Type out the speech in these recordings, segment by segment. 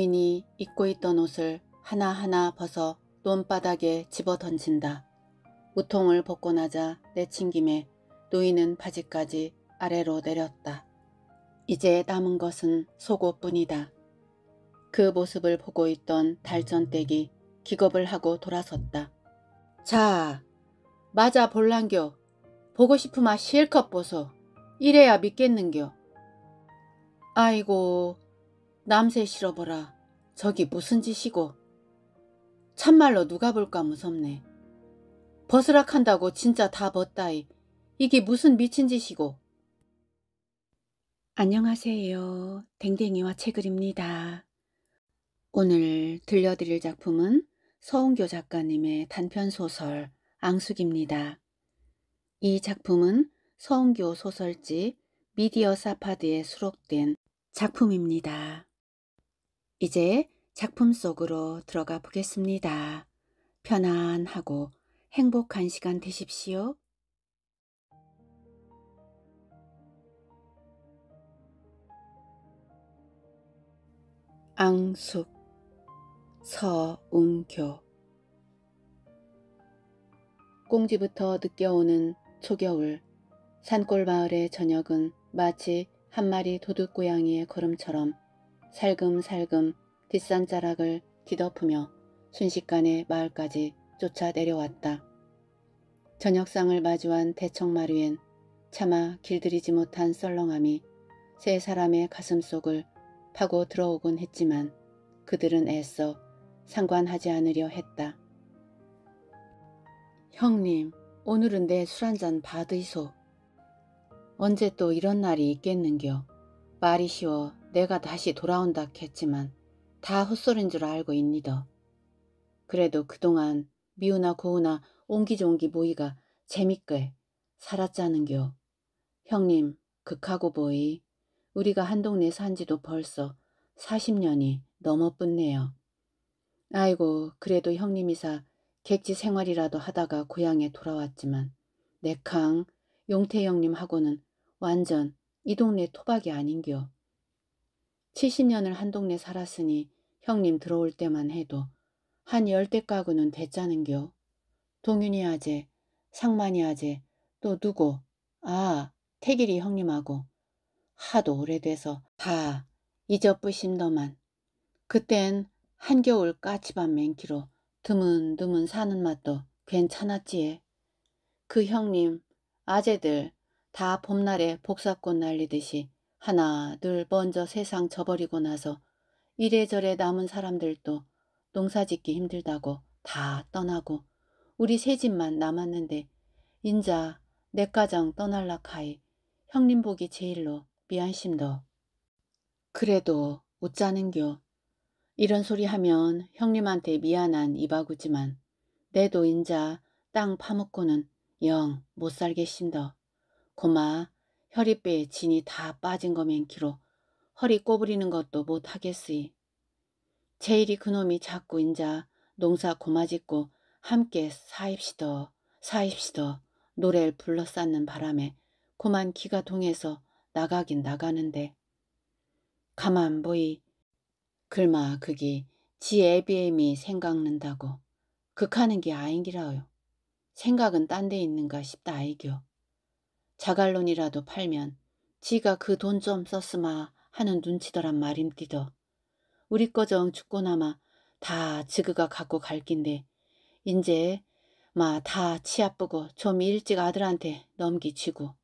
노인이 입고 있던 옷을 하나하나 벗어 논바닥에 집어 던진다. 우통을 벗고 나자 내친김에 노인은 바지까지 아래로 내렸다. 이제 남은 것은 속옷뿐이다. 그 모습을 보고 있던 달전댁이 기겁을 하고 돌아섰다. 자, 맞아 볼란겨. 보고 싶으마 실컷 보소. 이래야 믿겠는겨. 아이고, 남새 실어보라. 저기 무슨 짓이고. 참말로 누가 볼까 무섭네. 벗으락 한다고 진짜 다 벗다이. 이게 무슨 미친 짓이고. 안녕하세요. 댕댕이와 책을입니다. 오늘 들려드릴 작품은 서운교 작가님의 단편소설 앙숙입니다. 이 작품은 서운교 소설집 미디어 사파드에 수록된 작품입니다. 이제 작품 속으로 들어가 보겠습니다. 편안하고 행복한 시간 되십시오. 앙숙 서운교 꽁지부터 늦게 오는 초겨울 산골 마을의 저녁은 마치 한 마리 도둑고양이의 걸음처럼 살금살금 뒷산 자락을 뒤덮으며 순식간에 마을까지 쫓아 내려왔다. 저녁상을 마주한 대청마루엔 차마 길들이지 못한 썰렁함이 세 사람의 가슴속을 파고 들어오곤 했지만 그들은 애써 상관하지 않으려 했다. 형님, 오늘은 내 술 한잔 받으소. 언제 또 이런 날이 있겠는겨. 말이 쉬워 내가 다시 돌아온다 했지만 다헛소리인줄 알고 있니더 그래도 그동안 미우나 고우나 옹기종기 모이가 재밌게 살았자는겨. 형님 극하고 보이 우리가 한 동네 산지도 벌써 40년이 넘어뿐네요. 아이고 그래도 형님이사 객지 생활이라도 하다가 고향에 돌아왔지만 내캉 용태 형님하고는 완전 이 동네 토박이 아닌겨. 70년을 한 동네 살았으니 형님 들어올 때만 해도 한 열대 가구는 됐자는겨. 동윤이 아재, 상만이 아재, 또 누구? 아, 태길이 형님하고. 하도 오래돼서 다 잊어뿌심더만. 그땐 한겨울 까치밤 맹키로 드문드문 사는 맛도 괜찮았지에. 그 형님, 아재들 다 봄날에 복사꽃 날리듯이 하나 둘 먼저 세상 저버리고 나서 이래저래 남은 사람들도 농사짓기 힘들다고 다 떠나고 우리 세 집만 남았는데 인자 내 가장 떠날라 카이 형님 보기 제일로 미안심도 그래도 웃자는겨 이런 소리 하면 형님한테 미안한 이바구지만 내도 인자 땅 파묻고는 영 못살겠심도 고마 혈이빼에 진이 다 빠진 거맨 키로 허리 꼬부리는 것도 못하겠으이. 제일이 그놈이 자꾸 인자 농사 고마짓고 함께 사입시더 사입시더 노래를 불러쌓는 바람에 고만 기가 동해서 나가긴 나가는데 가만 보이 글마 그기 지 애비엠이 생각는다고 극하는 게 아인기라요. 생각은 딴 데 있는가 싶다 아이겨. 자갈론이라도 팔면 지가 그 돈 좀 썼으마 하는 눈치더란 말임디더 우리 거정 죽고나마 다 지그가 갖고 갈 낀데 인제 마 다 치 아프고 좀 일찍 아들한테 넘기치고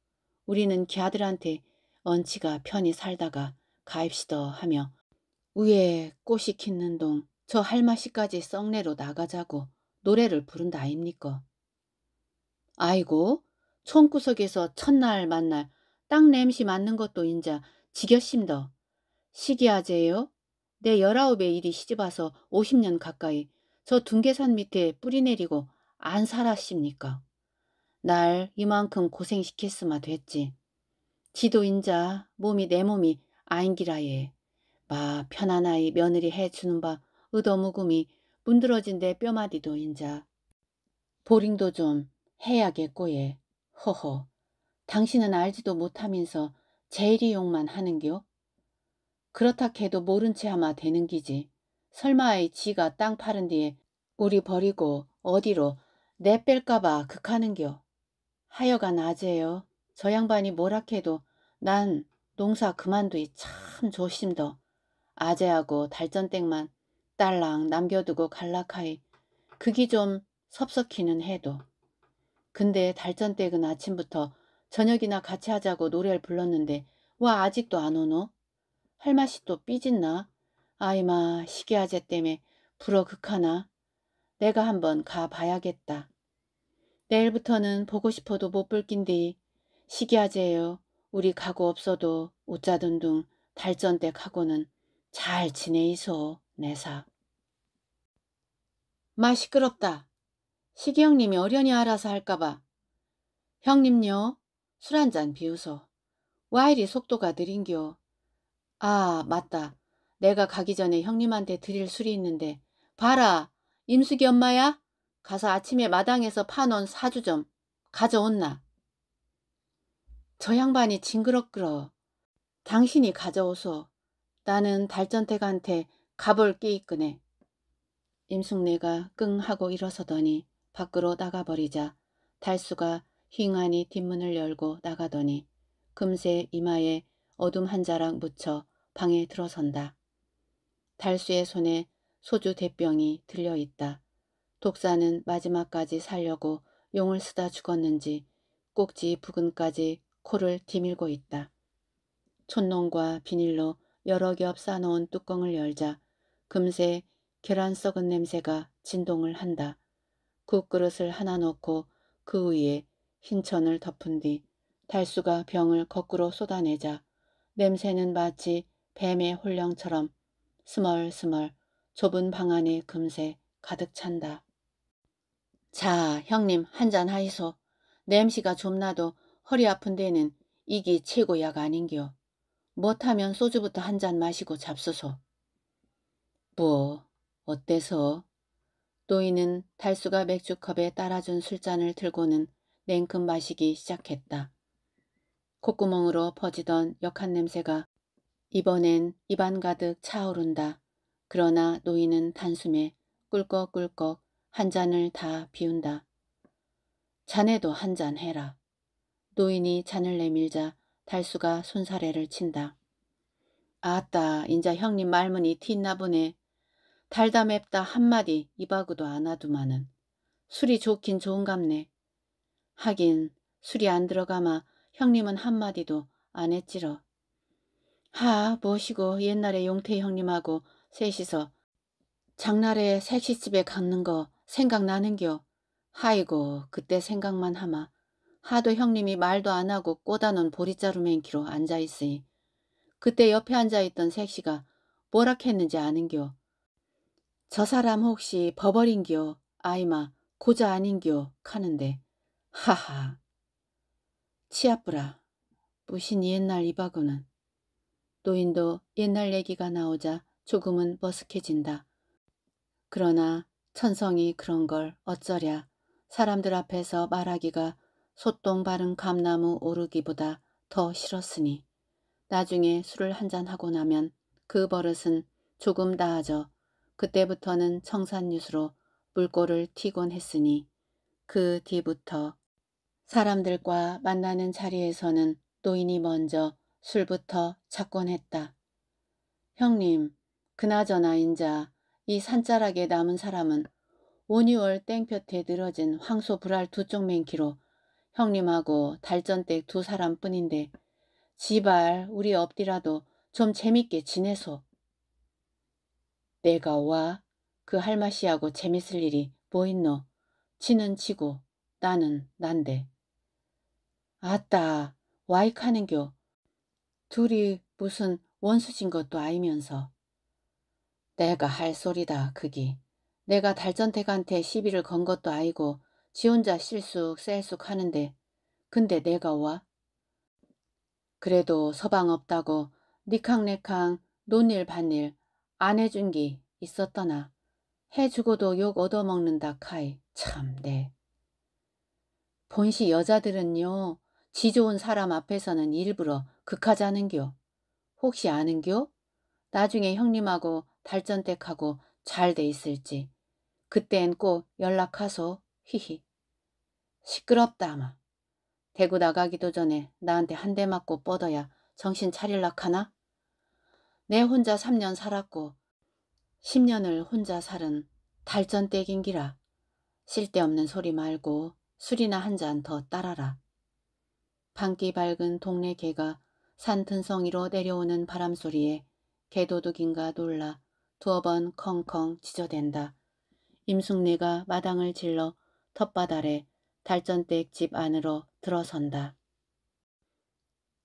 우리는 기 아들한테 언치가 편히 살다가 가입시더 하며 위에 꽃이 키는동 저 할마시까지 썩내로 나가자고 노래를 부른다 아입니까? 아이고 촌구석에서 첫날 만날 땅 냄새 맡는 것도 인자 지겹심더. 시기아재요? 내 열아홉에 일이 시집와서 오십 년 가까이 저 둥계산 밑에 뿌리 내리고 안 살았십니까? 날 이만큼 고생시켰으마 됐지. 지도 인자 몸이 내 몸이 아인기라예. 마 편안하이 며느리 해주는 바 의도 무금이 문드러진 내 뼈마디도 인자. 보링도 좀 해야겠고예. 허허, 당신은 알지도 못하면서 제일이 욕만 하는겨? 그렇다 해도 모른 채 하마 되는 기지. 설마에 지가 땅 파른 뒤에 우리 버리고 어디로 내뺄까봐 극하는겨. 하여간 아재여저 양반이 뭐라해도 난 농사 그만두이 참 조심더. 아재하고 달전땡만 딸랑 남겨두고 갈라카이. 그기 좀 섭섭히는 해도. 근데 달전댁은 아침부터 저녁이나 같이 하자고 노래를 불렀는데 와 아직도 안 오노? 할맛이 또 삐진나? 아이마 시계아재 땜에 불어 극하나? 내가 한번 가봐야겠다. 내일부터는 보고 싶어도 못불낀디시계아재요 우리 가구 없어도 웃자둔둥 달전댁하고는 잘 지내이소 내사. 맛 시끄럽다. 시기 형님이 어련히 알아서 할까봐. 형님요. 술 한 잔 비우소. 와 이리 속도가 느린겨. 아 맞다. 내가 가기 전에 형님한테 드릴 술이 있는데 봐라. 임숙이 엄마야? 가서 아침에 마당에서 파놓은 사주 좀 가져온나. 저 양반이 징그럽그러. 당신이 가져오소. 나는 달전택한테 가볼 끼이끄네 임숙내가 끙 하고 일어서더니 밖으로 나가버리자 달수가 힝하니 뒷문을 열고 나가더니 금세 이마에 어둠 한 자락 묻혀 방에 들어선다. 달수의 손에 소주 대병이 들려있다. 독사는 마지막까지 살려고 용을 쓰다 죽었는지 꼭지 부근까지 코를 디밀고 있다. 촛농과 비닐로 여러 겹 싸놓은 뚜껑을 열자 금세 계란 썩은 냄새가 진동을 한다. 국그릇을 하나 놓고 그 위에 흰 천을 덮은 뒤 달수가 병을 거꾸로 쏟아내자 냄새는 마치 뱀의 홀령처럼 스멀스멀 좁은 방 안에 금세 가득 찬다. 자, 형님 한 잔 하이소. 냄새가 좀 나도 허리 아픈 데는 이기 최고 약 아닌겨. 못하면 소주부터 한 잔 마시고 잡수소. 뭐, 어때서? 노인은 달수가 맥주컵에 따라준 술잔을 들고는 냉큼 마시기 시작했다. 콧구멍으로 퍼지던 역한 냄새가 이번엔 입안 가득 차오른다. 그러나 노인은 단숨에 꿀꺽꿀꺽 한 잔을 다 비운다. 잔에도 한 잔 해라. 노인이 잔을 내밀자 달수가 손사래를 친다. 아따, 인자 형님 말문이 튀 있나 보네. 달다 맵다 한마디 이바구도 안하두마는 술이 좋긴 좋은갑네. 하긴 술이 안 들어가마 형님은 한마디도 안 했지러. 하 무엇이고 옛날에 용태 형님하고 셋이서 장날에 색시집에 갔는 거 생각나는겨. 하이고 그때 생각만 하마. 하도 형님이 말도 안 하고 꼬다놓은 보리자루 맨키로 앉아있으니 그때 옆에 앉아있던 색시가 뭐라 했는지 아는겨. 저 사람 혹시 버버린교 아이마 고자 아닌교카는데 하하 치아뿌라 무신 옛날 이바구는 노인도 옛날 얘기가 나오자 조금은 머쓱해진다. 그러나 천성이 그런 걸 어쩌랴 사람들 앞에서 말하기가 소똥 바른 감나무 오르기보다 더 싫었으니 나중에 술을 한잔하고 나면 그 버릇은 조금 나아져 그때부터는 청산유수로 물꼬를 튀곤 했으니 그 뒤부터 사람들과 만나는 자리에서는 노인이 먼저 술부터 찾곤 했다. 형님, 그나저나 인자 이 산자락에 남은 사람은 오뉴월 땡볕에 늘어진 황소 불알 두쪽 맹키로 형님하고 달전댁 두 사람뿐인데 지발 우리 업디라도 좀 재밌게 지내소. 내가 와. 그 할마씨하고 재밌을 일이 뭐 있노. 치는 치고 나는 난데. 아따 와이카는교. 둘이 무슨 원수진 것도 아니면서 내가 할 소리다 그기. 내가 달전택한테 시비를 건 것도 아니고 지 혼자 실쑥 셀쑥 하는데 근데 내가 와? 그래도 서방 없다고 니캉네캉 논일 반일 안 해준 게 있었더나 해주고도 욕 얻어먹는다 카이 참네. 본시 여자들은요 지 좋은 사람 앞에서는 일부러 극하자는겨. 혹시 아는겨? 나중에 형님하고 달전댁하고 잘 돼 있을지. 그땐 꼭 연락하소. 히히. 시끄럽다 아마. 대구 나가기도 전에 나한테 한 대 맞고 뻗어야 정신 차릴락 하나? 내 혼자 3년 살았고 10년을 혼자 살은 달전댁인기라. 쓸데없는 소리 말고 술이나 한 잔 더 따라라. 방기 밝은 동네 개가 산튼성이로 내려오는 바람소리에 개도둑인가 놀라 두어 번 컹컹 지어댄다 임숙내가 마당을 질러 텃밭 아래 달전댁 집 안으로 들어선다.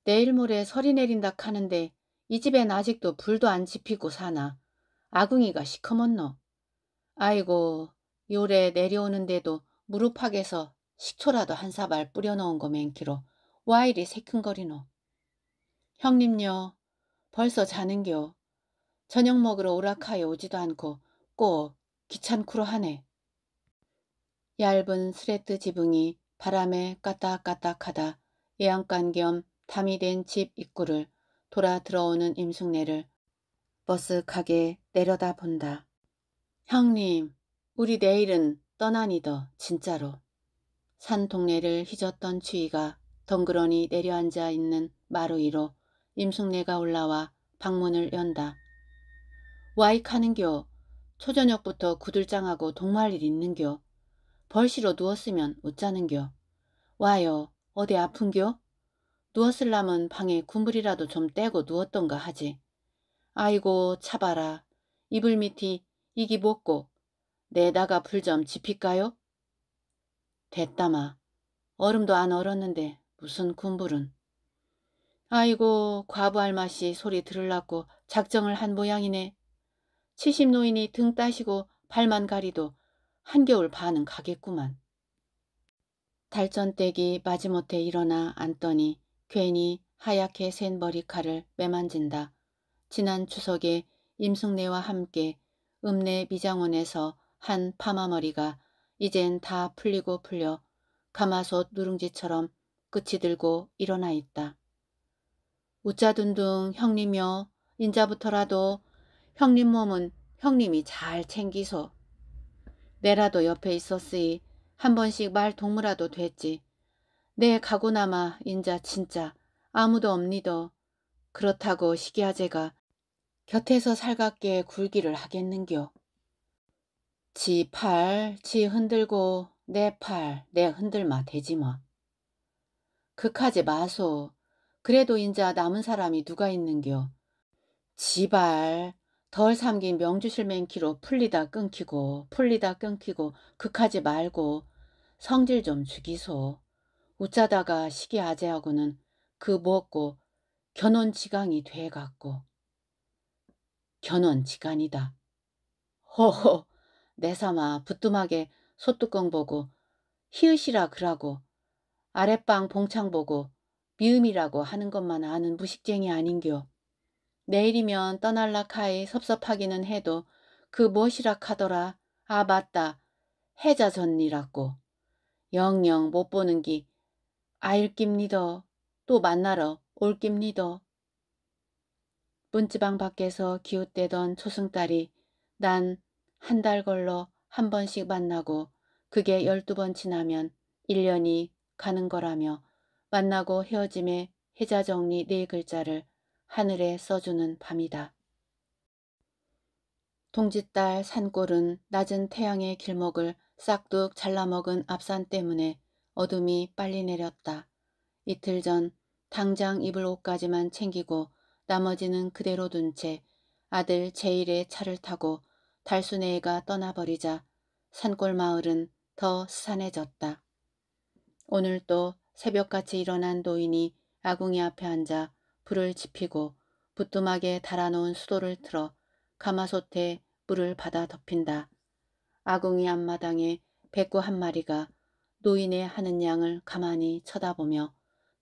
내일 모레 설이 내린다 카는데 이 집엔 아직도 불도 안 지피고 사나. 아궁이가 시커먼노. 아이고 요래 내려오는데도 무릎팍에서 식초라도 한 사발 뿌려놓은 거 맹키로 와일이 새큰거리노. 형님요 벌써 자는겨. 저녁 먹으러 오라카에 오지도 않고 꼭 귀찮구로 하네. 얇은 스레트 지붕이 바람에 까딱까딱하다 애양간 겸 담이 된 집 입구를 돌아 들어오는 임숙래를 버스하게 내려다 본다. 형님, 우리 내일은 떠나니더 진짜로. 산 동네를 휘젓던 추위가 덩그러니 내려앉아 있는 마루 위로 임숙래가 올라와 방문을 연다. 와이카는교 초저녁부터 구들장하고 동말일 있는교. 벌시로 누웠으면 웃자는교. 와요. 어디 아픈교? 누웠을라면 방에 군불이라도 좀 떼고 누웠던가 하지. 아이고 차봐라. 이불 밑이 이기 먹고 내다가 불 좀 지필까요? 됐다마. 얼음도 안 얼었는데 무슨 군불은. 아이고 과부 할맛이 소리 들을라고 작정을 한 모양이네. 칠십 노인이 등 따시고 발만 가리도 한겨울 반은 가겠구만. 달전댁이 마지못해 일어나 앉더니 괜히 하얗게 센 머리칼을 매만진다. 지난 추석에 임승래와 함께 읍내 미장원에서 한 파마머리가 이젠 다 풀리고 풀려 가마솥 누룽지처럼 끝이 들고 일어나 있다. 우짜둔둥 형님여 이 인자부터라도 형님 몸은 형님이 잘 챙기소. 내라도 옆에 있었으이한 번씩 말 동무라도 됐지. 네 가구나마 인자 진짜 아무도 없니더 그렇다고 시기아제가 곁에서 살갑게 굴기를 하겠는겨. 지 팔, 지 흔들고 내 팔, 내 흔들마 되지마. 극하지 마소. 그래도 인자 남은 사람이 누가 있는겨. 지발, 덜 삼긴 명주실맹키로 풀리다 끊기고 풀리다 끊기고 극하지 말고 성질 좀 죽이소. 웃자다가 시기 아재하고는 그 무엇고 견원지강이 돼갔고 견원지간이다. 허허 내삼아 부뚜막에 소뚜껑 보고 히읗이라 그라고 아랫방 봉창 보고 미음이라고 하는 것만 아는 무식쟁이 아닌겨. 내일이면 떠날라 카이 섭섭하기는 해도 그 무엇이라 카더라. 아 맞다. 해자전이라고. 영영 못 보는 기 아일깁니다. 또 만나러 올깁니다. 문지방 밖에서 기웃대던 초승달이 난 한 달 걸러 한 번씩 만나고 그게 열두 번 지나면 1년이 가는 거라며 만나고 헤어짐에 해자정리 네 글자를 하늘에 써주는 밤이다. 동짓달 산골은 낮은 태양의 길목을 싹둑 잘라먹은 앞산 때문에 어둠이 빨리 내렸다. 이틀 전 당장 입을 옷까지만 챙기고 나머지는 그대로 둔 채 아들 제일의 차를 타고 달순애가 떠나버리자 산골 마을은 더 스산해졌다. 오늘 도 새벽같이 일어난 노인이 아궁이 앞에 앉아 불을 지피고 부뚜막에 달아놓은 수도를 틀어 가마솥에 물을 받아 덮인다. 아궁이 앞마당에 백구 한 마리가 노인의 하는 양을 가만히 쳐다보며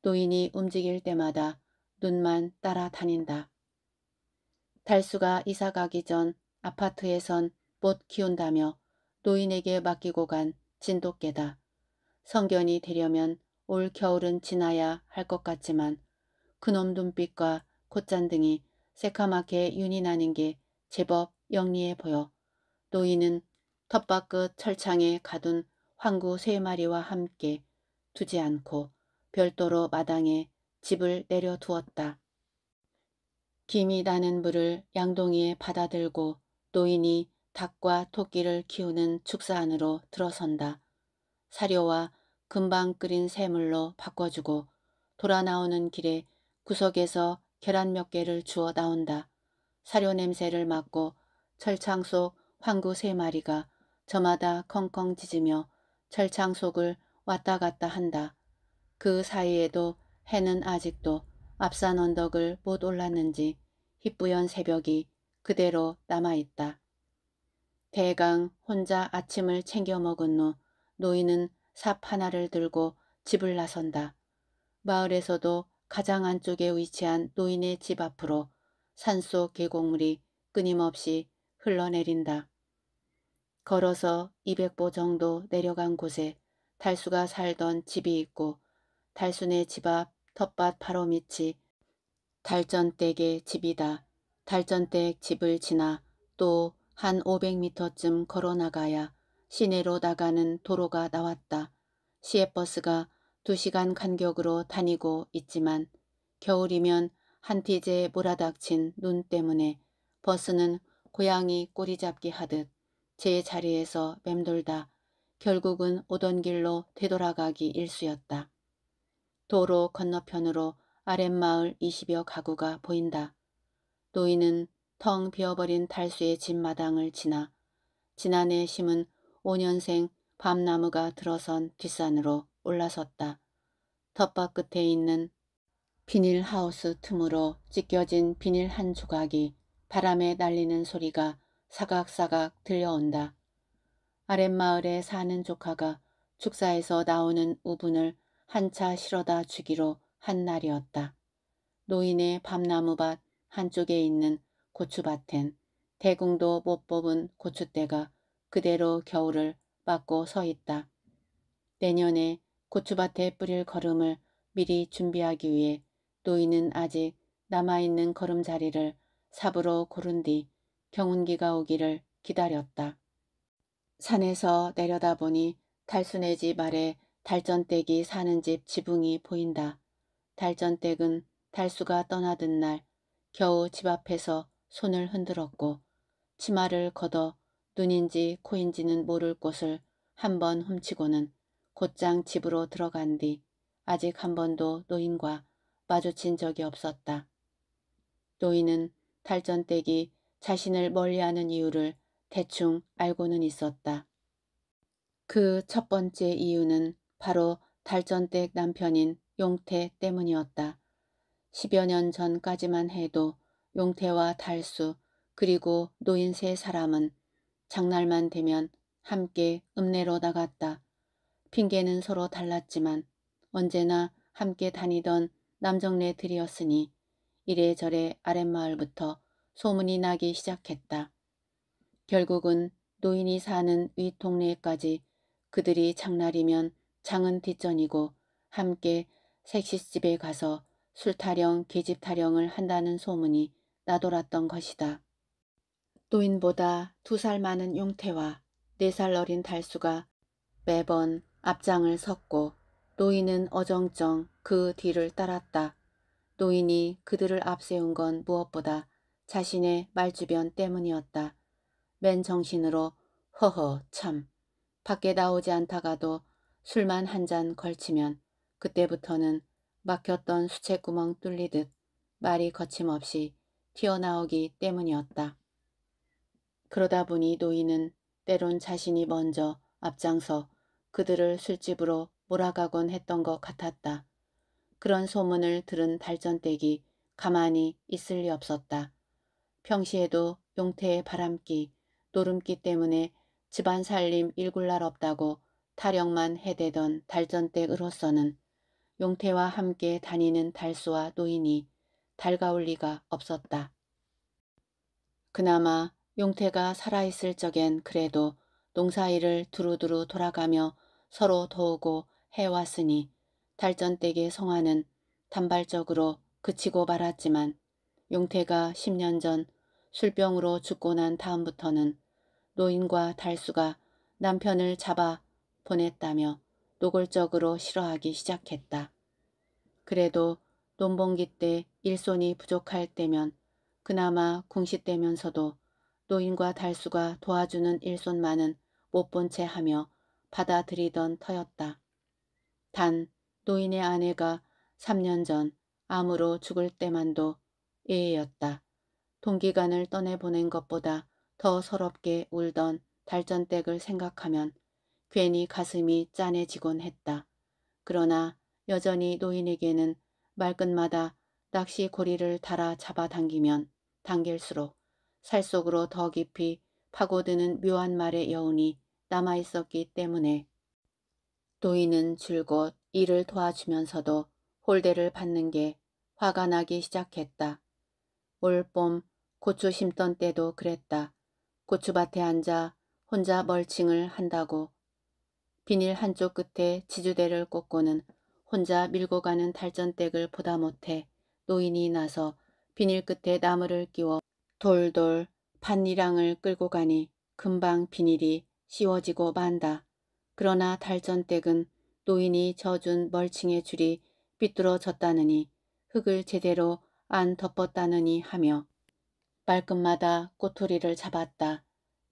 노인이 움직일 때마다 눈만 따라다닌다. 달수가 이사가기 전 아파트에선 못 키운다며 노인에게 맡기고 간 진돗개다. 성견이 되려면 올 겨울은 지나야 할 것 같지만 그놈 눈빛과 콧잔등이 새카맣게 윤이 나는 게 제법 영리해 보여 노인은 텃밭 끝 철창에 가둔 황구 세 마리와 함께 두지 않고 별도로 마당에 집을 내려두었다. 김이 나는 물을 양동이에 받아들고 노인이 닭과 토끼를 키우는 축사 안으로 들어선다. 사료와 금방 끓인 새물로 바꿔주고 돌아 나오는 길에 구석에서 계란 몇 개를 주워 나온다. 사료 냄새를 맡고 철창 속 황구 세 마리가 저마다 컹컹 짖으며 철창 속을 왔다 갔다 한다. 그 사이에도 해는 아직도 앞산 언덕을 못 올랐는지 희뿌연 새벽이 그대로 남아있다. 대강 혼자 아침을 챙겨 먹은 후 노인은 삽 하나를 들고 집을 나선다. 마을에서도 가장 안쪽에 위치한 노인의 집 앞으로 산속 계곡물이 끊임없이 흘러내린다. 걸어서 200보 정도 내려간 곳에 달수가 살던 집이 있고 달순의 집 앞 텃밭 바로 밑이 달전댁의 집이다. 달전댁 집을 지나 또 한 500m쯤 걸어 나가야 시내로 나가는 도로가 나왔다. 시외버스가 2시간 간격으로 다니고 있지만 겨울이면 한티제 몰아닥친 눈 때문에 버스는 고양이 꼬리 잡기 하듯 제 자리에서 맴돌다 결국은 오던 길로 되돌아가기 일쑤였다. 도로 건너편으로 아랫마을 20여 가구가 보인다. 노인은 텅 비어버린 달수의 집마당을 지나 지난해 심은 5년생 밤나무가 들어선 뒷산으로 올라섰다. 텃밭 끝에 있는 비닐하우스 틈으로 찢겨진 비닐 한 조각이 바람에 날리는 소리가 사각사각 들려온다. 아랫마을에 사는 조카가 축사에서 나오는 우분을 한 차 실어다 주기로 한 날이었다. 노인의 밤나무밭 한쪽에 있는 고추밭엔 대궁도 못 뽑은 고추대가 그대로 겨울을 맞고 서 있다. 내년에 고추밭에 뿌릴 걸음을 미리 준비하기 위해 노인은 아직 남아있는 걸음자리를 삽으로 고른 뒤 경운기가 오기를 기다렸다. 산에서 내려다보니 달순의 집 아래 달전댁이 사는 집 지붕이 보인다. 달전댁은 달수가 떠나든 날 겨우 집 앞에서 손을 흔들었고 치마를 걷어 눈인지 코인지는 모를 곳을 한 번 훔치고는 곧장 집으로 들어간 뒤 아직 한 번도 노인과 마주친 적이 없었다. 노인은 달전댁이 자신을 멀리하는 이유를 대충 알고는 있었다. 그 첫 번째 이유는 바로 달전댁 남편인 용태 때문이었다. 10여 년 전까지만 해도 용태와 달수 그리고 노인 세 사람은 장날만 되면 함께 읍내로 나갔다. 핑계는 서로 달랐지만 언제나 함께 다니던 남정네들이었으니 이래저래 아랫마을부터 소문이 나기 시작했다. 결국은 노인이 사는 위 동네까지 그들이 장날이면 장은 뒷전이고 함께 색시집에 가서 술 타령, 계집 타령을 한다는 소문이 나돌았던 것이다. 노인보다 두 살 많은 용태와 네 살 어린 달수가 매번 앞장을 섰고 노인은 어정쩡 그 뒤를 따랐다. 노인이 그들을 앞세운 건 무엇보다 자신의 말주변 때문이었다. 맨 정신으로 허허 참 밖에 나오지 않다가도 술만 한 잔 걸치면 그때부터는 막혔던 수채구멍 뚫리듯 말이 거침없이 튀어나오기 때문이었다. 그러다 보니 노인은 때론 자신이 먼저 앞장서 그들을 술집으로 몰아가곤 했던 것 같았다. 그런 소문을 들은 달전댁이 가만히 있을 리 없었다. 평시에도 용태의 바람기, 노름기 때문에 집안 살림 일굴날 없다고 타령만 해대던 달전댁으로서는 용태와 함께 다니는 달수와 노인이 달가울 리가 없었다. 그나마 용태가 살아있을 적엔 그래도 농사일을 두루두루 돌아가며 서로 도우고 해왔으니 달전댁의 성화는 단발적으로 그치고 말았지만 용태가 10년 전 술병으로 죽고 난 다음부터는 노인과 달수가 남편을 잡아 보냈다며 노골적으로 싫어하기 시작했다. 그래도 논봉기 때 일손이 부족할 때면 그나마 궁시 때면서도 노인과 달수가 도와주는 일손만은 못 본 채 하며 받아들이던 터였다. 단 노인의 아내가 3년 전 암으로 죽을 때만도 예였다. 동기간을 떠내보낸 것보다 더 서럽게 울던 달전댁을 생각하면 괜히 가슴이 짠해지곤 했다. 그러나 여전히 노인에게는 말끝마다 낚시 고리를 달아 잡아당기면 당길수록 살 속으로 더 깊이 파고드는 묘한 말의 여운이 남아있었기 때문에 노인은 줄곧 일을 도와주면서도 홀대를 받는 게 화가 나기 시작했다. 올봄 고추 심던 때도 그랬다. 고추밭에 앉아 혼자 멀칭을 한다고. 비닐 한쪽 끝에 지주대를 꽂고는 혼자 밀고 가는 달전댁을 보다 못해 노인이 나서 비닐 끝에 나무를 끼워 돌돌 밭니랑을 끌고 가니 금방 비닐이 씌워지고 만다. 그러나 달전댁은 노인이 져준 멀칭의 줄이 삐뚤어졌다느니 흙을 제대로 안 덮었다느니 하며 발끝마다 꼬투리를 잡았다.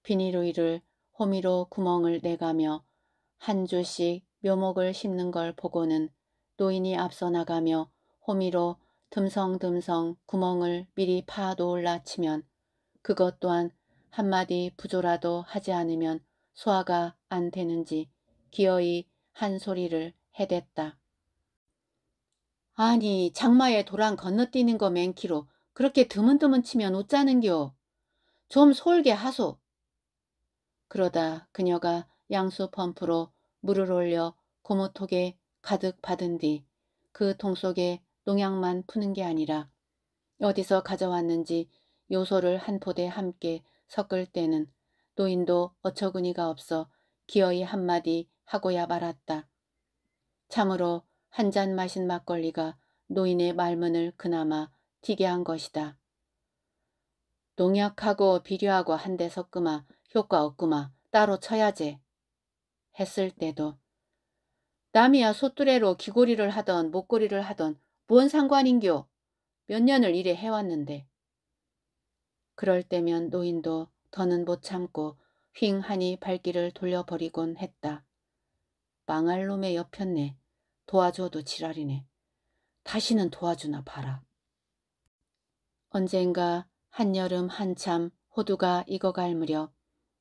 비닐로이를 호미로 구멍을 내가며 한줄씩 묘목을 심는 걸 보고는 노인이 앞서 나가며 호미로 듬성듬성 구멍을 미리 파 놓을라 치면 그것 또한 한마디 부조라도 하지 않으면 소화가 안 되는지 기어이 한 소리를 해댔다. 아니 장마에 도랑 건너뛰는 거 맹키로 그렇게 드문드문 치면 웃자는겨. 좀 솔게 하소. 그러다 그녀가 양수 펌프로 물을 올려 고무톡에 가득 받은 뒤 그 통 속에 농약만 푸는 게 아니라 어디서 가져왔는지 요소를 한 포대 함께 섞을 때는 노인도 어처구니가 없어 기어이 한마디 하고야 말았다. 참으로 한잔 마신 막걸리가 노인의 말문을 그나마 튀게 한 것이다. 농약하고 비료하고 한데 섞으마 효과 없구마 따로 쳐야지 했을 때도 남이야 소뚜레로 귀고리를 하던 목걸이를 하던 뭔 상관인교 몇 년을 이래 해왔는데 그럴 때면 노인도 더는 못 참고 휑하니 발길을 돌려버리곤 했다. 망할 놈의 옆였네. 도와줘도 지랄이네. 다시는 도와주나 봐라. 언젠가 한여름 한참 호두가 익어갈 무렵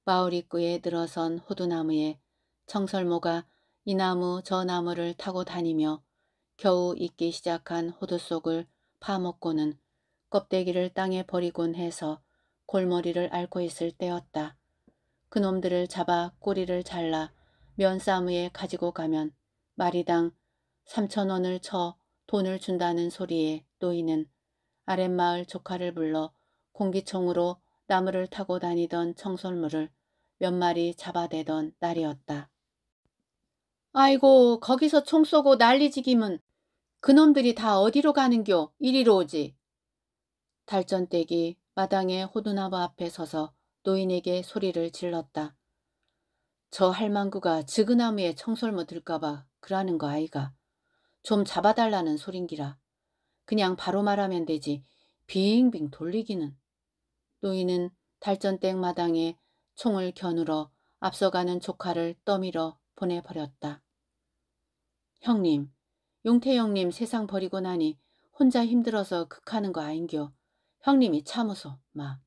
마을 입구에 늘어선 호두나무에 청설모가 이 나무 저 나무를 타고 다니며 겨우 익기 시작한 호두 속을 파먹고는 껍데기를 땅에 버리곤 해서 골머리를 앓고 있을 때였다. 그놈들을 잡아 꼬리를 잘라 면싸무에 가지고 가면 마리당 삼천 원을 쳐 돈을 준다는 소리에 노인은 아랫마을 조카를 불러 공기총으로 나무를 타고 다니던 청설물을 몇 마리 잡아대던 날이었다. 아이고 거기서 총 쏘고 난리지기면 그놈들이 다 어디로 가는겨 이리로 오지. 달전댁이 마당에 호두나무 앞에 서서 노인에게 소리를 질렀다. 저 할망구가 지그나무에 청설모 들까봐 그러는 거 아이가. 좀 잡아달라는 소린기라. 그냥 바로 말하면 되지 빙빙 돌리기는. 노인은 달전댁 마당에 총을 겨누러 앞서가는 조카를 떠밀어 보내버렸다. 형님, 용태형님 세상 버리고 나니 혼자 힘들어서 극하는 거 아인겨. 형님이 참으소, 마.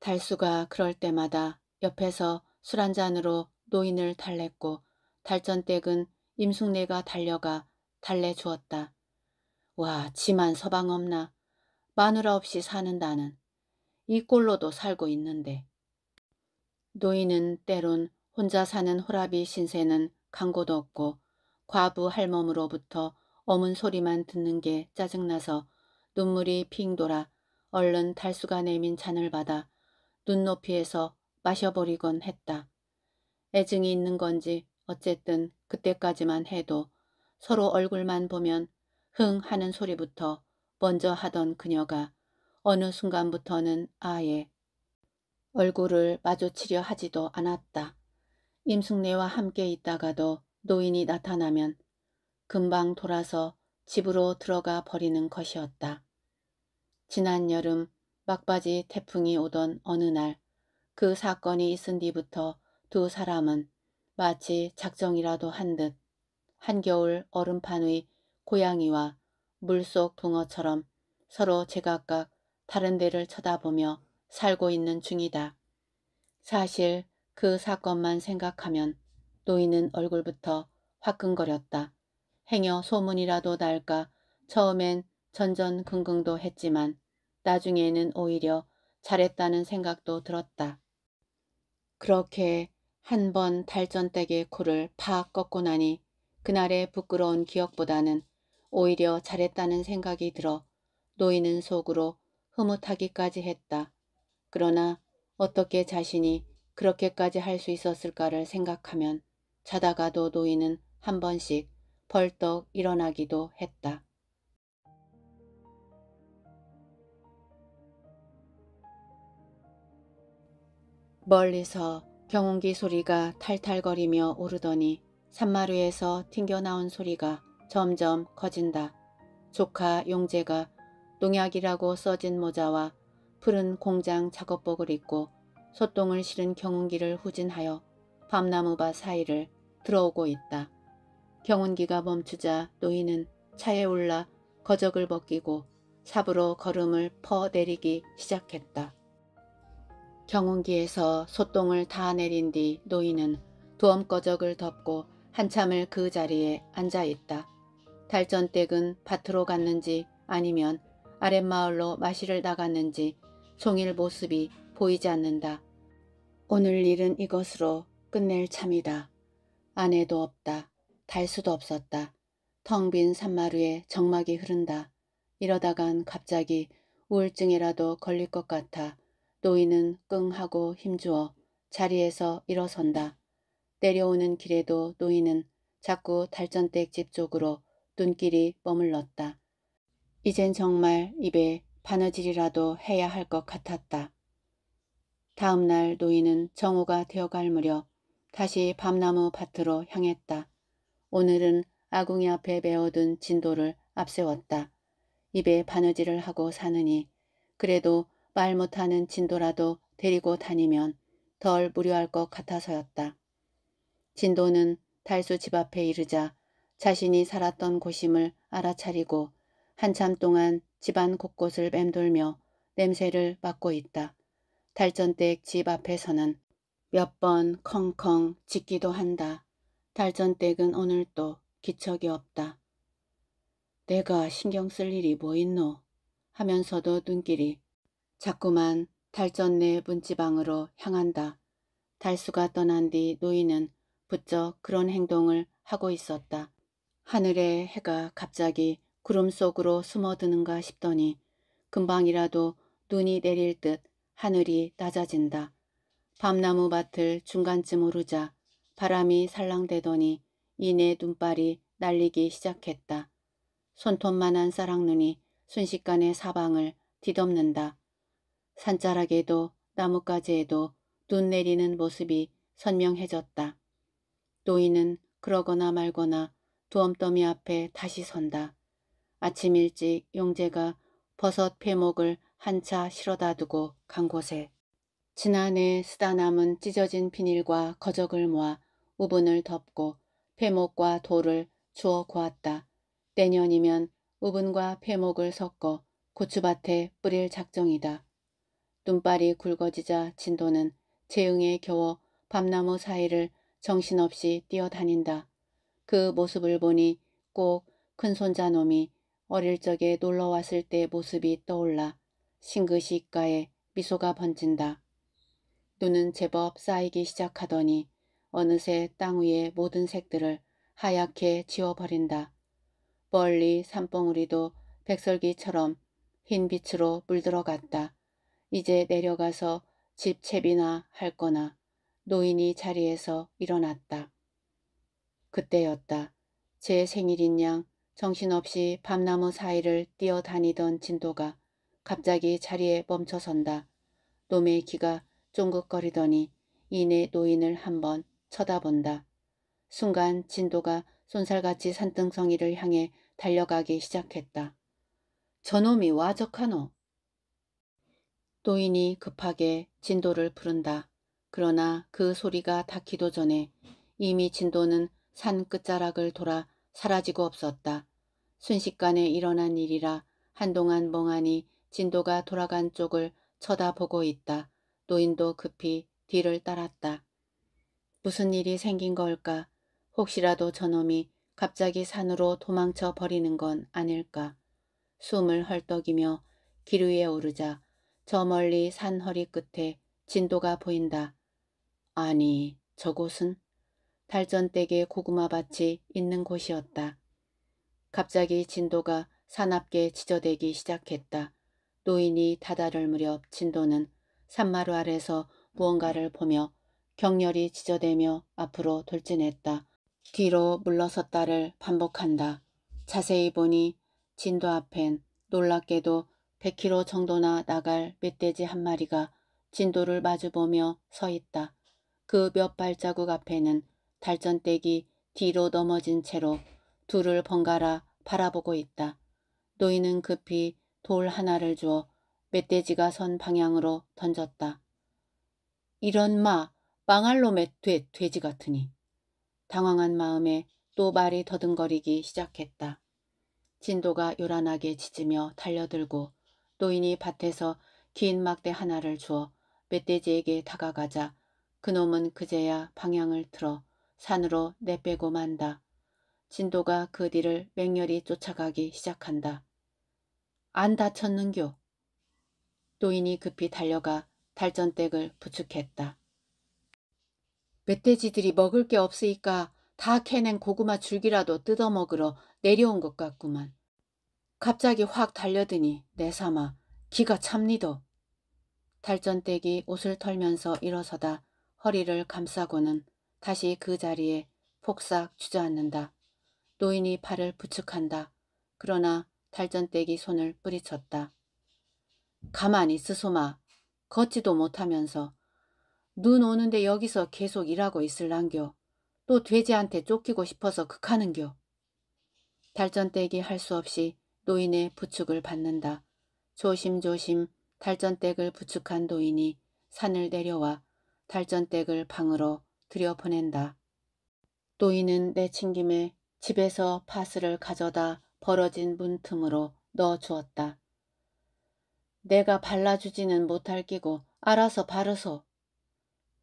달수가 그럴 때마다 옆에서 술 한잔으로 노인을 달랬고 달전댁은 임숙내가 달려가 달래 주었다. 와 지만 서방 없나. 마누라 없이 사는 나는 이 꼴로도 살고 있는데. 노인은 때론 혼자 사는 호라비 신세는 강고도 없고 과부 할멈으로부터 어문 소리만 듣는 게 짜증나서 눈물이 핑 돌아 얼른 달수가 내민 잔을 받아 눈높이에서 마셔버리곤 했다. 애증이 있는 건지 어쨌든 그때까지만 해도 서로 얼굴만 보면 흥 하는 소리부터 먼저 하던 그녀가 어느 순간부터는 아예 얼굴을 마주치려 하지도 않았다. 임승래와 함께 있다가도 노인이 나타나면 금방 돌아서 집으로 들어가 버리는 것이었다. 지난 여름 막바지 태풍이 오던 어느 날 그 사건이 있은 뒤부터 두 사람은 마치 작정이라도 한 듯 한겨울 얼음판 의 고양이와 물속 붕어처럼 서로 제각각 다른 데를 쳐다보며 살고 있는 중이다. 사실 그 사건만 생각하면 노인은 얼굴부터 화끈거렸다. 행여 소문이라도 날까 처음엔 전전긍긍도 했지만 나중에는 오히려 잘했다는 생각도 들었다. 그렇게 한번 달전댁의 코를 팍 꺾고 나니 그날의 부끄러운 기억보다는 오히려 잘했다는 생각이 들어 노인은 속으로 흐뭇하기까지 했다. 그러나 어떻게 자신이 그렇게까지 할 수 있었을까를 생각하면 자다가도 노인은 한 번씩 벌떡 일어나기도 했다. 멀리서 경운기 소리가 탈탈거리며 오르더니 산마루에서 튕겨나온 소리가 점점 커진다. 조카 용재가 농약이라고 써진 모자와 푸른 공장 작업복을 입고 소똥을 실은 경운기를 후진하여 밤나무밭 사이를 들어오고 있다. 경운기가 멈추자 노인은 차에 올라 거적을 벗기고 삽으로 걸음을 퍼내리기 시작했다. 경운기에서 소똥을 다 내린 뒤 노인은 두엄꺼적을 덮고 한참을 그 자리에 앉아있다. 달전댁은 밭으로 갔는지 아니면 아랫마을로 마실을 나갔는지 종일 모습이 보이지 않는다. 오늘 일은 이것으로 끝낼 참이다. 아내도 없다. 달수도 없었다. 텅 빈 산마루에 정막이 흐른다. 이러다간 갑자기 우울증이라도 걸릴 것 같아 노인은 끙 하고 힘주어 자리에서 일어선다. 내려오는 길에도 노인은 자꾸 달전댁 집 쪽으로 눈길이 머물렀다. 이젠 정말 입에 바느질이라도 해야 할 것 같았다. 다음 날 노인은 정오가 되어갈 무렵 다시 밤나무 밭으로 향했다. 오늘은 아궁이 앞에 메어둔 진도를 앞세웠다. 입에 바느질을 하고 사느니 그래도 말 못하는 진도라도 데리고 다니면 덜 무료할 것 같아서였다. 진도는 달수 집 앞에 이르자 자신이 살았던 곳임을 알아차리고 한참 동안 집안 곳곳을 맴돌며 냄새를 맡고 있다. 달전댁 집 앞에서는 몇 번 컹컹 짖기도 한다. 달전댁은 오늘 도 기척이 없다. 내가 신경 쓸 일이 뭐 있노? 하면서도 눈길이 자꾸만 달전내 문지방으로 향한다. 달수가 떠난 뒤 노인은 부쩍 그런 행동을 하고 있었다. 하늘의 해가 갑자기 구름 속으로 숨어드는가 싶더니 금방이라도 눈이 내릴 듯 하늘이 낮아진다. 밤나무 밭을 중간쯤 오르자 바람이 살랑대더니 이내 눈발이 날리기 시작했다. 손톱만한 사랑눈이 순식간에 사방을 뒤덮는다. 산자락에도 나뭇가지에도 눈 내리는 모습이 선명해졌다. 노인은 그러거나 말거나 두엄더미 앞에 다시 선다. 아침 일찍 용재가 버섯 폐목을 한 차 실어다 두고 간 곳에 지난해 쓰다 남은 찢어진 비닐과 거적을 모아 우분을 덮고 폐목과 돌을 주워 구웠다 내년이면 우분과 폐목을 섞어 고추밭에 뿌릴 작정이다. 눈발이 굵어지자 진도는 재응에 겨워 밤나무 사이를 정신없이 뛰어다닌다. 그 모습을 보니 꼭 큰손자 놈이 어릴 적에 놀러 왔을 때 모습이 떠올라 싱긋이 입가에 미소가 번진다. 눈은 제법 쌓이기 시작하더니 어느새 땅 위의 모든 색들을 하얗게 지워버린다. 멀리 산봉우리도 백설기처럼 흰 빛으로 물들어갔다. 이제 내려가서 집 채비나 할 거나 노인이 자리에서 일어났다. 그때였다. 제 생일인 양 정신없이 밤나무 사이를 뛰어다니던 진도가 갑자기 자리에 멈춰선다. 놈의 귀가 쫑긋거리더니 이내 노인을 한번 쳐다본다. 순간 진도가 손살같이 산등성이를 향해 달려가기 시작했다. 저놈이 와적하노. 노인이 급하게 진도를 부른다. 그러나 그 소리가 닿기도 전에 이미 진도는 산 끝자락을 돌아 사라지고 없었다. 순식간에 일어난 일이라 한동안 멍하니 진도가 돌아간 쪽을 쳐다보고 있다. 노인도 급히 뒤를 따랐다. 무슨 일이 생긴 걸까? 혹시라도 저놈이 갑자기 산으로 도망쳐 버리는 건 아닐까? 숨을 헐떡이며 길 위에 오르자 저 멀리 산 허리 끝에 진도가 보인다. 아니 저곳은 달전댁의 고구마밭이 있는 곳이었다. 갑자기 진도가 사납게 지저대기 시작했다. 노인이 다다를 무렵 진도는 산마루 아래서 무언가를 보며 격렬히 지저대며 앞으로 돌진했다. 뒤로 물러섰다를 반복한다. 자세히 보니 진도 앞엔 놀랍게도 100km 정도나 나갈 멧돼지 한 마리가 진도를 마주보며 서 있다. 그 몇 발자국 앞에는 달전댁이 뒤로 넘어진 채로 둘을 번갈아 바라보고 있다. 노인은 급히 돌 하나를 주어 멧돼지가 선 방향으로 던졌다. 이런 마, 망할 놈의 돼, 돼지 같으니. 당황한 마음에 또 말이 더듬거리기 시작했다. 진도가 요란하게 짖으며 달려들고 노인이 밭에서 긴 막대 하나를 주어 멧돼지에게 다가가자 그놈은 그제야 방향을 틀어 산으로 내빼고 만다. 진도가 그 뒤를 맹렬히 쫓아가기 시작한다. 안 다쳤는교. 노인이 급히 달려가 달전댁을 부축했다. 멧돼지들이 먹을 게 없으니까 다 캐낸 고구마 줄기라도 뜯어먹으러 내려온 것 같구만. 갑자기 확 달려드니 내삼아 기가 참니도 달전댁이 옷을 털면서 일어서다 허리를 감싸고는 다시 그 자리에 폭삭 주저앉는다. 노인이 팔을 부축한다. 그러나 달전댁이 손을 뿌리쳤다. 가만히 스소마 걷지도 못하면서 눈 오는데 여기서 계속 일하고 있을랑겨또 돼지한테 쫓기고 싶어서 극하는겨. 달전댁이 할 수 없이 노인의 부축을 받는다. 조심조심 달전댁을 부축한 노인이 산을 내려와 달전댁을 방으로 들여보낸다. 노인은 내친김에 집에서 파스를 가져다 벌어진 문틈으로 넣어주었다. 내가 발라주지는 못할 끼고 알아서 바르소.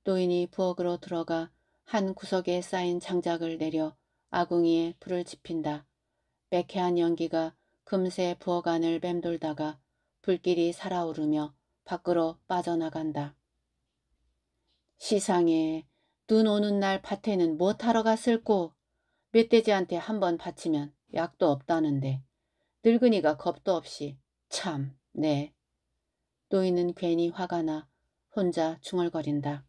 노인이 부엌으로 들어가 한 구석에 쌓인 장작을 내려 아궁이에 불을 지핀다. 매캐한 연기가 금세 부엌안을 맴돌다가 불길이 살아오르며 밖으로 빠져나간다. 시상에 눈 오는 날 밭에는 뭐 타러 갔을꼬? 멧돼지한테 한번 바치면 약도 없다는데 늙은이가 겁도 없이 참, 네. 노인은 괜히 화가 나 혼자 중얼거린다.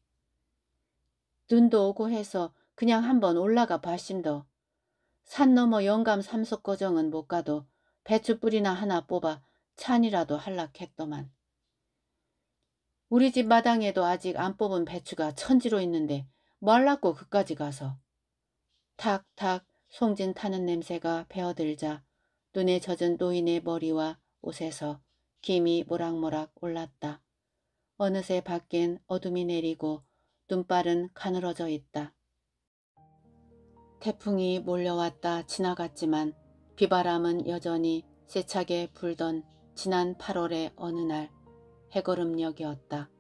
눈도 오고 해서 그냥 한 번 올라가 봐심더산 너머 영감 삼석거정은 못 가도 배추뿌리나 하나 뽑아 찬이라도 할락했더만. 우리 집 마당에도 아직 안 뽑은 배추가 천지로 있는데 말랐고 그까지 가서. 탁탁 송진 타는 냄새가 배어들자 눈에 젖은 노인의 머리와 옷에서 김이 모락모락 올랐다. 어느새 밖엔 어둠이 내리고 눈발은 가늘어져 있다. 태풍이 몰려왔다 지나갔지만 비바람은 여전히 세차게 불던 지난 8월의 어느 날 해걸음역이었다.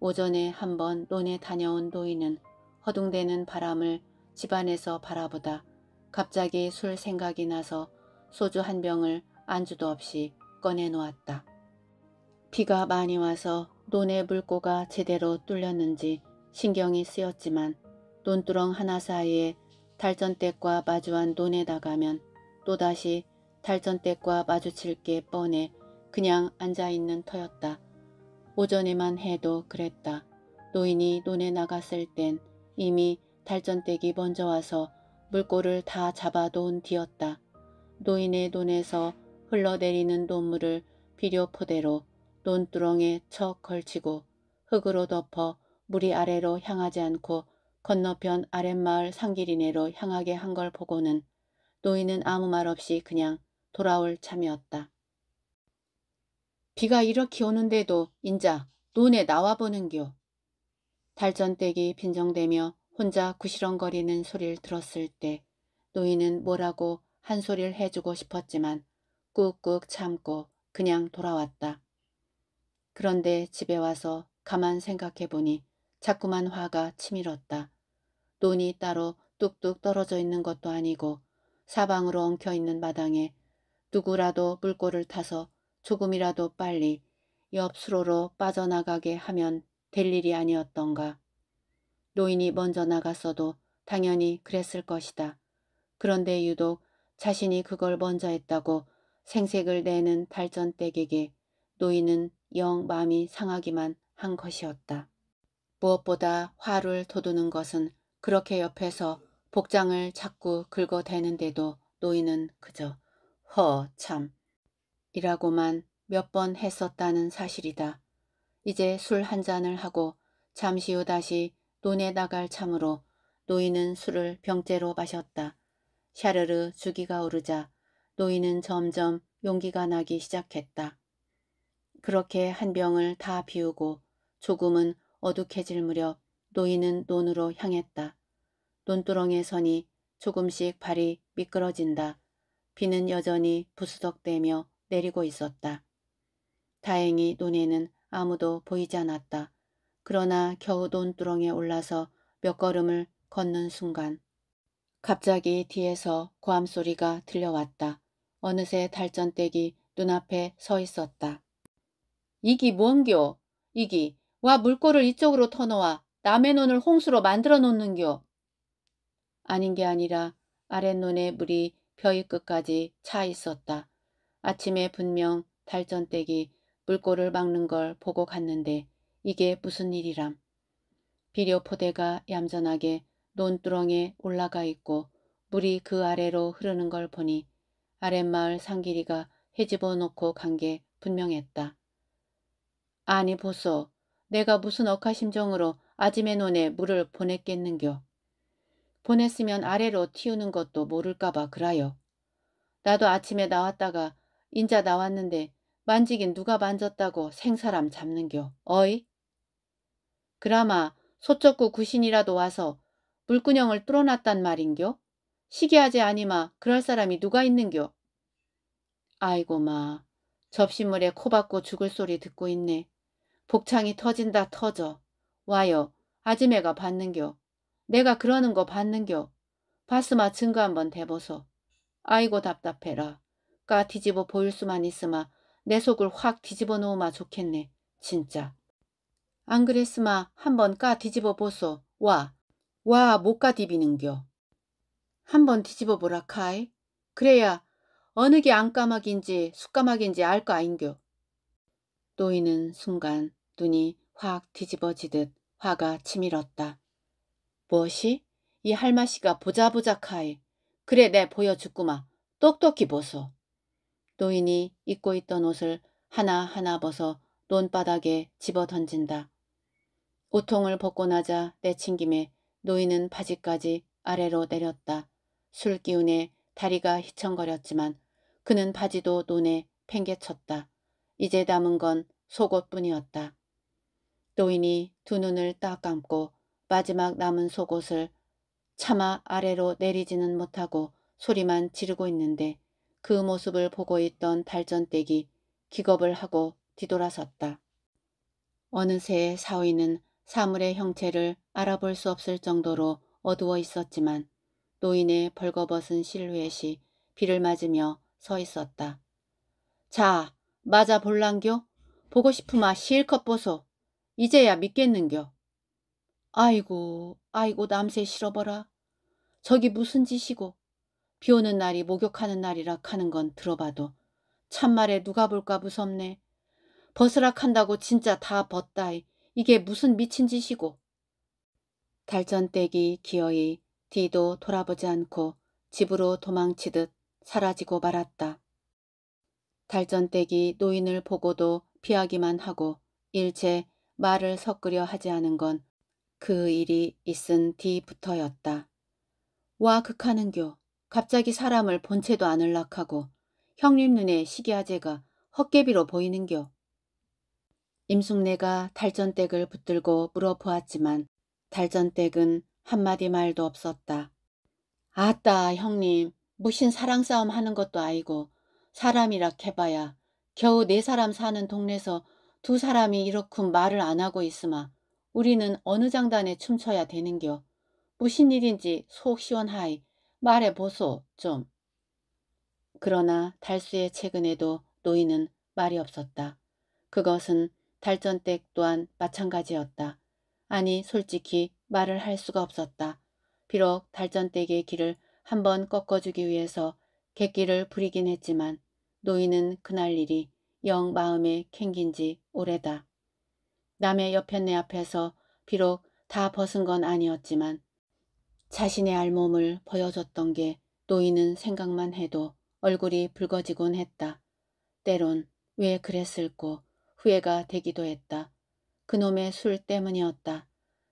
오전에 한번 논에 다녀온 노인은 허둥대는 바람을 집안에서 바라보다 갑자기 술 생각이 나서 소주 한 병을 안주도 없이 꺼내놓았다. 비가 많이 와서 논의 물고가 제대로 뚫렸는지 신경이 쓰였지만 논두렁 하나 사이에 달전댁과 마주한 논에 나가면 또다시 달전댁과 마주칠 게 뻔해 그냥 앉아있는 터였다. 오전에만 해도 그랬다. 노인이 논에 나갔을 땐 이미 달전댁이 먼저 와서 물꼬를다 잡아놓은 뒤였다. 노인의 논에서 흘러내리는 논물을 비료포대로 논두렁에 척 걸치고 흙으로 덮어 물이 아래로 향하지 않고 건너편 아랫마을 상길이네로 향하게 한 걸 보고는 노인은 아무 말 없이 그냥 돌아올 참이었다. 비가 이렇게 오는데도 인자 눈에 나와보는겨. 달전댁이 빈정대며 혼자 구시렁거리는 소리를 들었을 때 노인은 뭐라고 한 소리를 해주고 싶었지만 꾹꾹 참고 그냥 돌아왔다. 그런데 집에 와서 가만 생각해보니 자꾸만 화가 치밀었다. 논이 따로 뚝뚝 떨어져 있는 것도 아니고 사방으로 엉켜 있는 마당에 누구라도 물꼬를 타서 조금이라도 빨리 옆 수로로 빠져나가게 하면 될 일이 아니었던가. 노인이 먼저 나갔어도 당연히 그랬을 것이다. 그런데 유독 자신이 그걸 먼저 했다고 생색을 내는 발전댁에게 노인은 영 마음이 상하기만 한 것이었다. 무엇보다 화를 돋두는 것은 그렇게 옆에서 복장을 자꾸 긁어대는데도 노인은 그저 허, 참. 이라고만 몇 번 했었다는 사실이다. 이제 술 한 잔을 하고 잠시 후 다시 논에 나갈 참으로 노인은 술을 병째로 마셨다. 샤르르 주기가 오르자 노인은 점점 용기가 나기 시작했다. 그렇게 한 병을 다 비우고 조금은 어둑해질 무렵 노인은 논으로 향했다. 논두렁에 서니 조금씩 발이 미끄러진다. 비는 여전히 부스덕대며 내리고 있었다. 다행히 논에는 아무도 보이지 않았다. 그러나 겨우 돈두렁에 올라서 몇 걸음을 걷는 순간 갑자기 뒤에서 고함 소리가 들려왔다. 어느새 달전댁이 눈앞에 서 있었다. 이기 뭔교 이기 와 물꼬를 이쪽으로 터놓아 남의 논을 홍수로 만들어 놓는교 아닌 게 아니라 아랫 논의 물이 벼의 끝까지 차 있었다. 아침에 분명 달전댁이 물꼬를 막는 걸 보고 갔는데 이게 무슨 일이람. 비료 포대가 얌전하게 논두렁에 올라가 있고 물이 그 아래로 흐르는 걸 보니 아랫마을 상길이가 헤집어 놓고 간 게 분명했다. 아니 보소, 내가 무슨 억하심정으로 아지매 논에 물을 보냈겠는겨. 보냈으면 아래로 튀우는 것도 모를까봐 그라요. 나도 아침에 나왔다가 인자 나왔는데 만지긴 누가 만졌다고 생사람 잡는겨. 어이? 그라마 소쩍구 구신이라도 와서 물구녕을 뚫어놨단 말인겨? 시기하지 아니마 그럴 사람이 누가 있는겨? 아이고 마 접시물에 코 박고 죽을 소리 듣고 있네. 복창이 터진다 터져. 와요 아지매가 받는겨. 내가 그러는 거 봤는겨. 봤으마 증거 한번 대보소. 아이고 답답해라. 까 뒤집어 보일 수만 있으마 내 속을 확 뒤집어 놓으마 좋겠네. 진짜. 안 그랬으마 한번 까 뒤집어 보소. 와. 와못가 디비는겨. 한번 뒤집어 보라 카이. 그래야 어느 게 안까막인지숫까마인지알 거 아닌겨. 노인은 순간 눈이 확 뒤집어지듯 화가 치밀었다. 무엇이? 이 할마씨가 보자보자카에 그래 내보여주꾸마 똑똑히 보소. 노인이 입고 있던 옷을 하나하나 벗어 논바닥에 집어던진다. 옷통을 벗고 나자 내친 김에 노인은 바지까지 아래로 내렸다. 술 기운에 다리가 휘청거렸지만 그는 바지도 논에 팽개쳤다. 이제 남은 건 속옷뿐이었다. 노인이 두 눈을 딱 감고 마지막 남은 속옷을 차마 아래로 내리지는 못하고 소리만 지르고 있는데 그 모습을 보고 있던 달전댁이 기겁을 하고 뒤돌아섰다. 어느새 사위는 사물의 형체를 알아볼 수 없을 정도로 어두워 있었지만 노인의 벌거벗은 실루엣이 비를 맞으며 서 있었다. 자, 맞아 볼랑교? 보고 싶으마 실컷 보소. 이제야 믿겠는겨. 아이고 아이고 남새 실어버라. 저기 무슨 짓이고 비 오는 날이 목욕하는 날이라 하는 건 들어봐도 참말에 누가 볼까 무섭네. 벗으락한다고 진짜 다 벗다이. 이게 무슨 미친 짓이고. 달전댁이 기어이 뒤도 돌아보지 않고 집으로 도망치듯 사라지고 말았다. 달전댁이 노인을 보고도 피하기만 하고 일체 말을 섞으려 하지 않은 건그 일이 있은 뒤부터였다. 와 극하는교 갑자기 사람을 본체도 안을락하고 형님 눈에 시기아재가 헛개비로 보이는교임숙내가 달전댁을 붙들고 물어보았지만 달전댁은 한마디 말도 없었다. 아따 형님 무신 사랑 싸움 하는 것도 아니고 사람이라 캐봐야 겨우 네 사람 사는 동네서 두 사람이 이렇쿵 말을 안 하고 있으마 우리는 어느 장단에 춤춰야 되는겨. 무슨 일인지 속 시원하이 말해보소 좀. 그러나 달수의 최근에도 노인은 말이 없었다. 그것은 달전댁 또한 마찬가지였다. 아니 솔직히 말을 할 수가 없었다. 비록 달전댁의 길을 한번 꺾어주기 위해서 객기를 부리긴 했지만 노인은 그날 일이 영 마음에 캥긴지 오래다. 남의 옆에 내 앞에서 비록 다 벗은 건 아니었지만 자신의 알몸을 보여줬던 게 노인은 생각만 해도 얼굴이 붉어지곤 했다. 때론 왜 그랬을꼬 후회가 되기도 했다. 그놈의 술 때문이었다.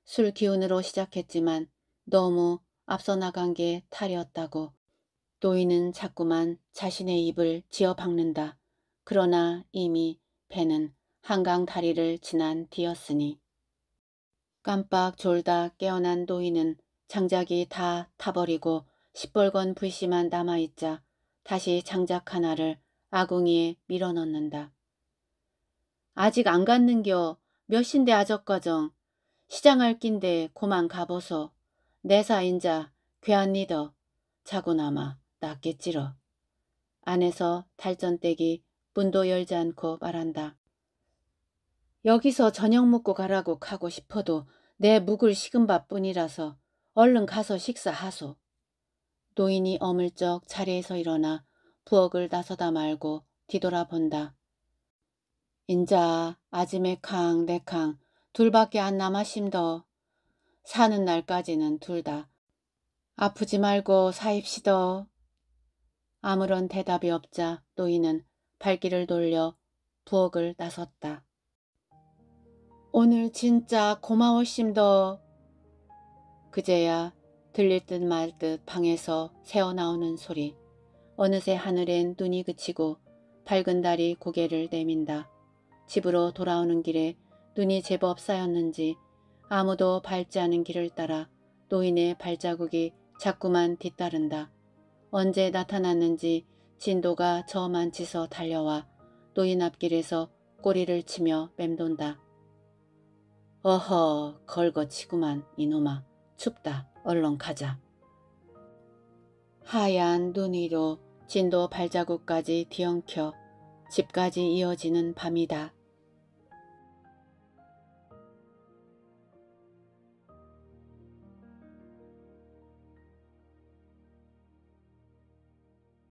술 기운으로 시작했지만 너무 앞서 나간 게 탈이었다고. 노인은 자꾸만 자신의 입을 지어 박는다. 그러나 이미 배는 한강 다리를 지난 뒤였으니 깜빡 졸다 깨어난 노인은 장작이 다 타버리고 시뻘건 불씨만 남아있자 다시 장작 하나를 아궁이에 밀어넣는다. 아직 안 갔는겨 몇신데 아적과정 시장할 낀데 고만 가보소 내사 인자 괴한 리더 자고 남아 낫겠지러 안에서 달전댁기 문도 열지 않고 말한다. 여기서 저녁 먹고 가라고 하고 싶어도 내 묵을 식은 밥뿐이라서 얼른 가서 식사하소. 노인이 어물쩍 자리에서 일어나 부엌을 나서다 말고 뒤돌아본다. 인자 아지에 캉, 내캉 둘밖에 안남아심더 사는 날까지는 둘다 아프지 말고 사입시더. 아무런 대답이 없자 노인은 발길을 돌려 부엌을 나섰다. 오늘 진짜 고마워 심도 그제야 들릴 듯 말 듯 방에서 새어나오는 소리. 어느새 하늘엔 눈이 그치고 밝은 달이 고개를 내민다. 집으로 돌아오는 길에 눈이 제법 쌓였는지 아무도 밟지 않은 길을 따라 노인의 발자국이 자꾸만 뒤따른다. 언제 나타났는지 진도가 저만치서 달려와 노인 앞길에서 꼬리를 치며 맴돈다. 어허 걸거치구만 이놈아 춥다 얼른 가자. 하얀 눈 위로 진도 발자국까지 뒤엉켜 집까지 이어지는 밤이다.